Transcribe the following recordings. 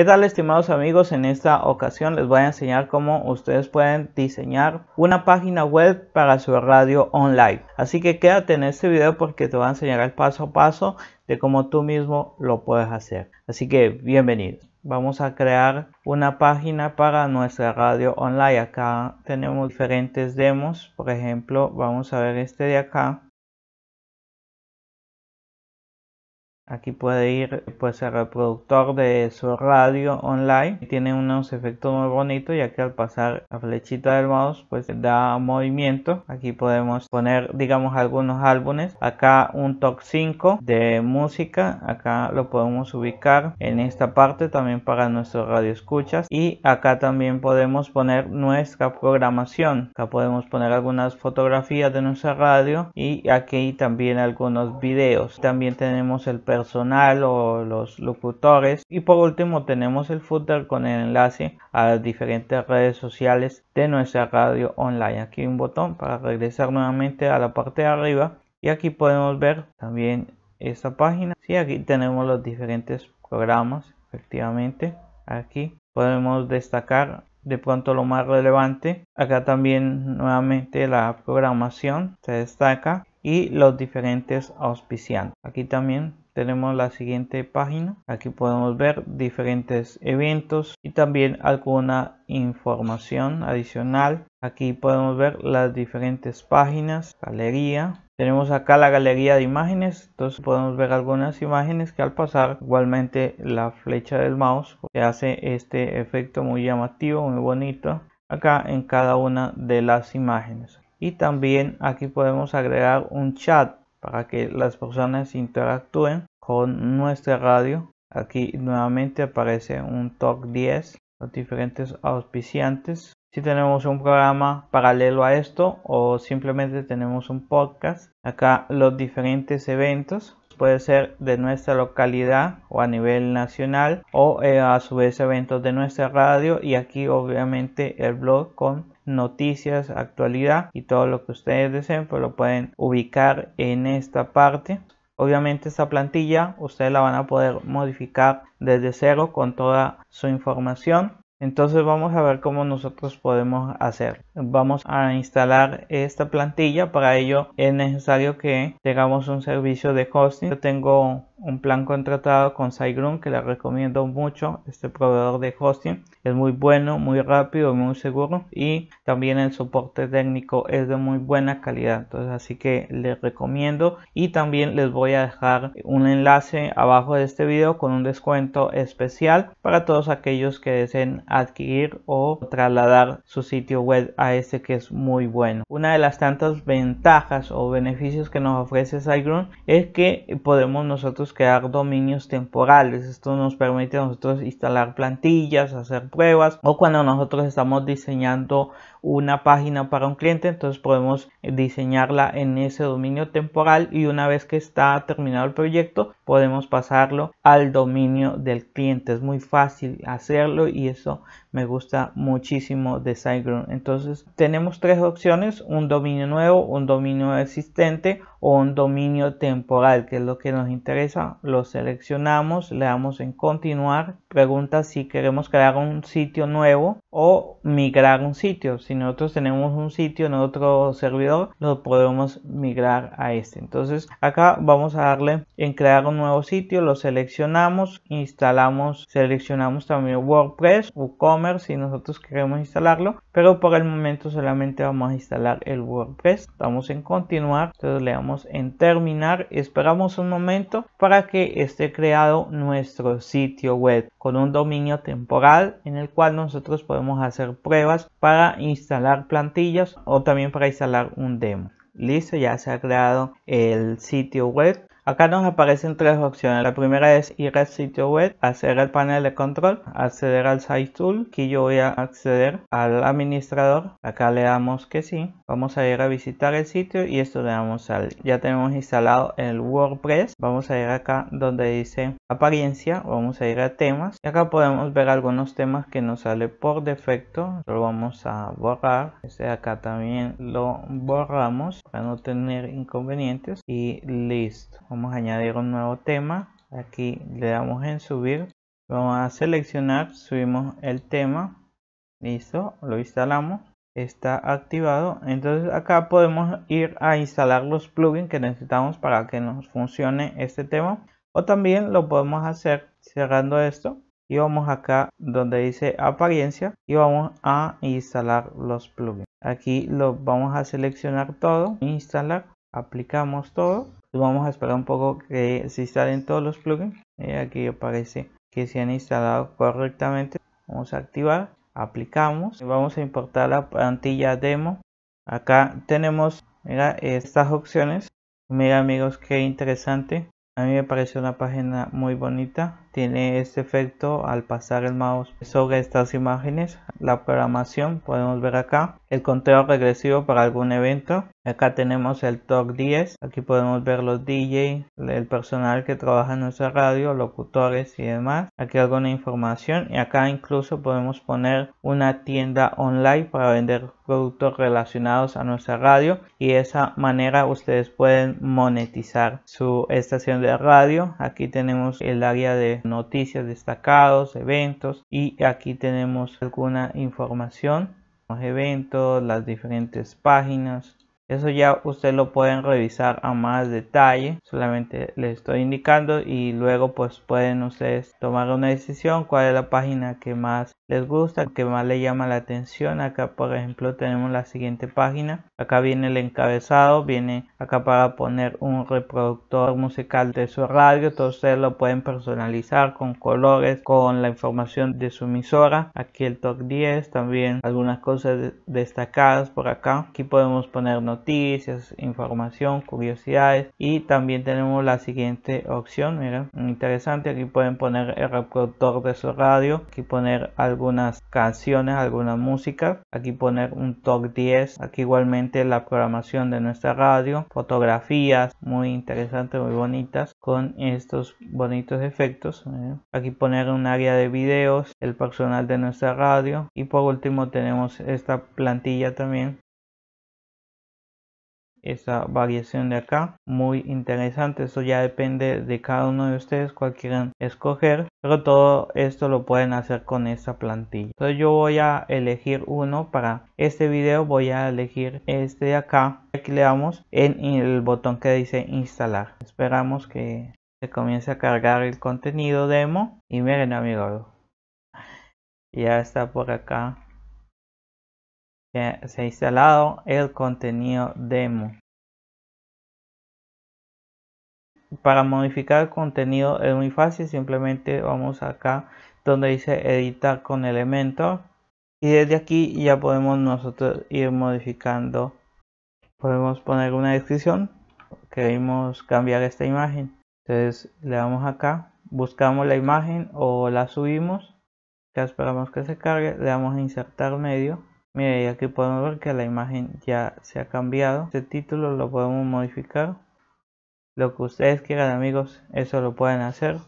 ¿Qué tal estimados amigos? En esta ocasión les voy a enseñar cómo ustedes pueden diseñar una página web para su radio online. Así que quédate en este video porque te voy a enseñar el paso a paso de cómo tú mismo lo puedes hacer. Así que bienvenidos. Vamos a crear una página para nuestra radio online. Acá tenemos diferentes demos. Por ejemplo, vamos a ver este de acá Aquí puede ir pues el reproductor de su radio online. Tiene unos efectos muy bonitos ya que al pasar la flechita del mouse pues da movimiento. Aquí podemos poner digamos algunos álbumes. Acá un top 5 de música. Acá lo podemos ubicar en esta parte también para nuestro radio escuchas. Y acá también podemos poner nuestra programación. Acá podemos poner algunas fotografías de nuestra radio y aquí también algunos videos. También tenemos el perfil personal o los locutores. Y por último tenemos el footer con el enlace a las diferentes redes sociales de nuestra radio online. Aquí un botón para regresar nuevamente a la parte de arriba. Y aquí podemos ver también esta página. si aquí tenemos los diferentes programas, efectivamente. Aquí podemos destacar de pronto lo más relevante. Acá también nuevamente la programación se destaca y los diferentes auspiciantes. Aquí también tenemos la siguiente página. Aquí podemos ver diferentes eventos y también alguna información adicional. Aquí podemos ver las diferentes páginas, galería. Tenemos acá la galería de imágenes, entonces podemos ver algunas imágenes que al pasar igualmente la flecha del mouse hace este efecto muy llamativo, muy bonito acá en cada una de las imágenes y también aquí podemos agregar un chat para que las personas interactúen con nuestra radio aquí nuevamente aparece un top 10 los diferentes auspiciantes si tenemos un programa paralelo a esto o simplemente tenemos un podcast acá los diferentes eventos puede ser de nuestra localidad o a nivel nacional o eh, a su vez eventos de nuestra radio y aquí obviamente el blog con noticias, actualidad y todo lo que ustedes deseen, pues lo pueden ubicar en esta parte. Obviamente esta plantilla ustedes la van a poder modificar desde cero con toda su información. Entonces vamos a ver cómo nosotros podemos hacer vamos a instalar esta plantilla para ello es necesario que tengamos un servicio de hosting yo tengo un plan contratado con SiteGround que les recomiendo mucho este proveedor de hosting es muy bueno muy rápido muy seguro y también el soporte técnico es de muy buena calidad entonces así que les recomiendo y también les voy a dejar un enlace abajo de este video con un descuento especial para todos aquellos que deseen adquirir o trasladar su sitio web a este que es muy bueno. Una de las tantas ventajas o beneficios que nos ofrece SiteGround es que podemos nosotros crear dominios temporales. Esto nos permite a nosotros instalar plantillas, hacer pruebas o cuando nosotros estamos diseñando una página para un cliente, entonces podemos diseñarla en ese dominio temporal y una vez que está terminado el proyecto podemos pasarlo al dominio del cliente. Es muy fácil hacerlo y eso me gusta muchísimo de SiteGround. Entonces tenemos tres opciones, un dominio nuevo, un dominio existente o un dominio temporal, que es lo que nos interesa. Lo seleccionamos, le damos en continuar. Pregunta si queremos crear un sitio nuevo o migrar un sitio. Si nosotros tenemos un sitio en otro servidor, lo podemos migrar a este. Entonces acá vamos a darle en crear un nuevo sitio, lo seleccionamos, instalamos, seleccionamos también WordPress, WooCommerce si nosotros queremos instalarlo, pero por el momento solamente vamos a instalar el WordPress. Damos en continuar, entonces le damos en terminar, esperamos un momento para que esté creado nuestro sitio web con un dominio temporal en el cual nosotros podemos hacer pruebas para instalar plantillas o también para instalar un demo. Listo, ya se ha creado el sitio web Acá nos aparecen tres opciones. La primera es ir al sitio web, hacer el panel de control, acceder al Site Tool. Aquí yo voy a acceder al administrador. Acá le damos que sí. Vamos a ir a visitar el sitio y esto le damos al. Ya tenemos instalado el WordPress. Vamos a ir acá donde dice apariencia. Vamos a ir a temas. Y acá podemos ver algunos temas que nos sale por defecto. Lo vamos a borrar. Este acá también lo borramos para no tener inconvenientes. Y listo vamos a añadir un nuevo tema aquí le damos en subir vamos a seleccionar subimos el tema listo lo instalamos está activado entonces acá podemos ir a instalar los plugins que necesitamos para que nos funcione este tema o también lo podemos hacer cerrando esto y vamos acá donde dice apariencia y vamos a instalar los plugins aquí lo vamos a seleccionar todo instalar aplicamos todo vamos a esperar un poco que se instalen todos los plugins eh, aquí aparece que se han instalado correctamente vamos a activar aplicamos y vamos a importar la plantilla demo acá tenemos mira, estas opciones mira amigos qué interesante a mí me parece una página muy bonita tiene este efecto al pasar el mouse sobre estas imágenes. La programación podemos ver acá. El conteo regresivo para algún evento. Acá tenemos el top 10. Aquí podemos ver los DJ, el personal que trabaja en nuestra radio, locutores y demás. Aquí alguna información. Y acá incluso podemos poner una tienda online para vender productos relacionados a nuestra radio. Y de esa manera ustedes pueden monetizar su estación de radio. Aquí tenemos el área de noticias destacados, eventos y aquí tenemos alguna información, los eventos, las diferentes páginas, eso ya ustedes lo pueden revisar a más detalle. Solamente les estoy indicando y luego pues pueden ustedes tomar una decisión cuál es la página que más les gusta, que más le llama la atención. Acá por ejemplo tenemos la siguiente página. Acá viene el encabezado, viene acá para poner un reproductor musical de su radio. todos ustedes lo pueden personalizar con colores, con la información de su emisora. Aquí el top 10, también algunas cosas destacadas por acá. Aquí podemos poner notas noticias, información, curiosidades y también tenemos la siguiente opción, muy interesante, aquí pueden poner el reproductor de su radio, aquí poner algunas canciones, algunas músicas, aquí poner un top 10, aquí igualmente la programación de nuestra radio, fotografías muy interesantes, muy bonitas con estos bonitos efectos, aquí poner un área de videos, el personal de nuestra radio y por último tenemos esta plantilla también esa variación de acá muy interesante eso ya depende de cada uno de ustedes cualquiera quieran escoger pero todo esto lo pueden hacer con esta plantilla entonces yo voy a elegir uno para este video voy a elegir este de acá aquí le damos en el botón que dice instalar esperamos que se comience a cargar el contenido demo y miren amigos ya está por acá se ha instalado el contenido demo. Para modificar el contenido es muy fácil, simplemente vamos acá donde dice editar con elemento y desde aquí ya podemos nosotros ir modificando. Podemos poner una descripción, queremos cambiar esta imagen, entonces le damos acá, buscamos la imagen o la subimos, ya esperamos que se cargue, le damos a insertar medio Mira, y aquí podemos ver que la imagen ya se ha cambiado. Este título lo podemos modificar. Lo que ustedes quieran amigos, eso lo pueden hacer.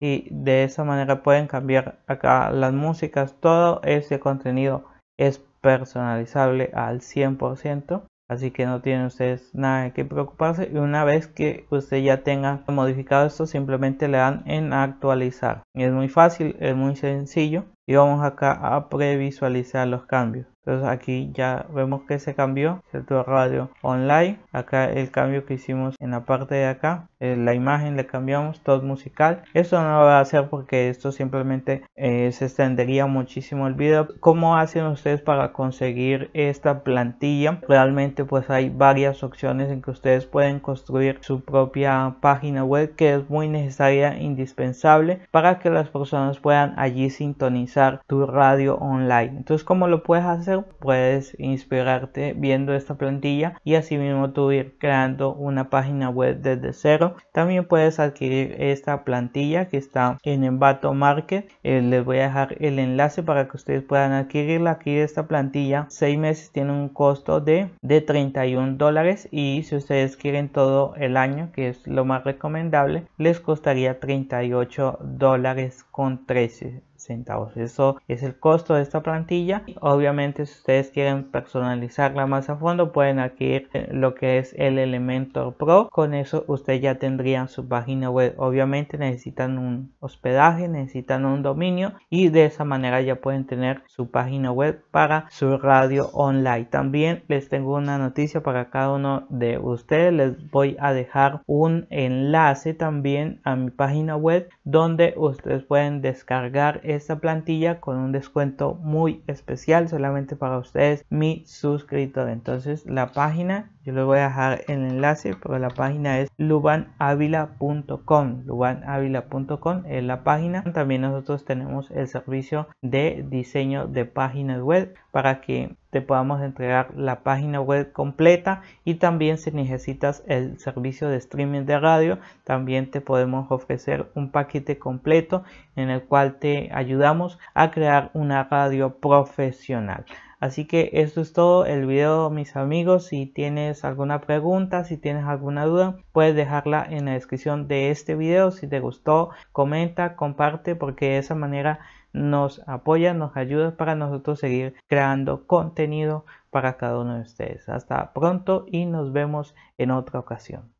Y de esa manera pueden cambiar acá las músicas. Todo este contenido es personalizable al 100%. Así que no tienen ustedes nada que preocuparse. Y una vez que usted ya tenga modificado esto, simplemente le dan en actualizar. Y es muy fácil, es muy sencillo y vamos acá a previsualizar los cambios entonces aquí ya vemos que se cambió, ¿cierto? Radio online. Acá el cambio que hicimos en la parte de acá, eh, la imagen le cambiamos, todo musical. Esto no lo va a hacer porque esto simplemente eh, se extendería muchísimo el video. ¿Cómo hacen ustedes para conseguir esta plantilla? Realmente pues hay varias opciones en que ustedes pueden construir su propia página web que es muy necesaria, indispensable para que las personas puedan allí sintonizar tu radio online. Entonces, ¿cómo lo puedes hacer? puedes inspirarte viendo esta plantilla y asimismo tú ir creando una página web desde cero. También puedes adquirir esta plantilla que está en Envato Market. Eh, les voy a dejar el enlace para que ustedes puedan adquirirla. Aquí esta plantilla, 6 meses tiene un costo de, de 31 dólares y si ustedes quieren todo el año, que es lo más recomendable, les costaría 38 dólares con 13 centavos. Eso es el costo de esta plantilla. Obviamente, si ustedes quieren personalizarla más a fondo, pueden adquirir eh, lo que es el Elementor Pro. Con eso, ustedes ya tendrían su página web. Obviamente, necesitan un hospedaje, necesitan un dominio y de esa manera ya pueden tener su página web para su radio online. También les tengo una noticia para cada uno de ustedes. Les voy a dejar un enlace también a mi página web donde ustedes pueden descargar esta plantilla con un descuento muy especial solamente para ustedes, mi suscrito Entonces la página yo les voy a dejar el enlace, pero la página es lubanavila.com. Lubanavila.com es la página. También nosotros tenemos el servicio de diseño de páginas web para que te podamos entregar la página web completa y también si necesitas el servicio de streaming de radio también te podemos ofrecer un paquete completo en el cual te ayudamos a crear una radio profesional Así que esto es todo el video mis amigos. Si tienes alguna pregunta, si tienes alguna duda, puedes dejarla en la descripción de este video. Si te gustó, comenta, comparte porque de esa manera nos apoya, nos ayuda para nosotros seguir creando contenido para cada uno de ustedes. Hasta pronto y nos vemos en otra ocasión.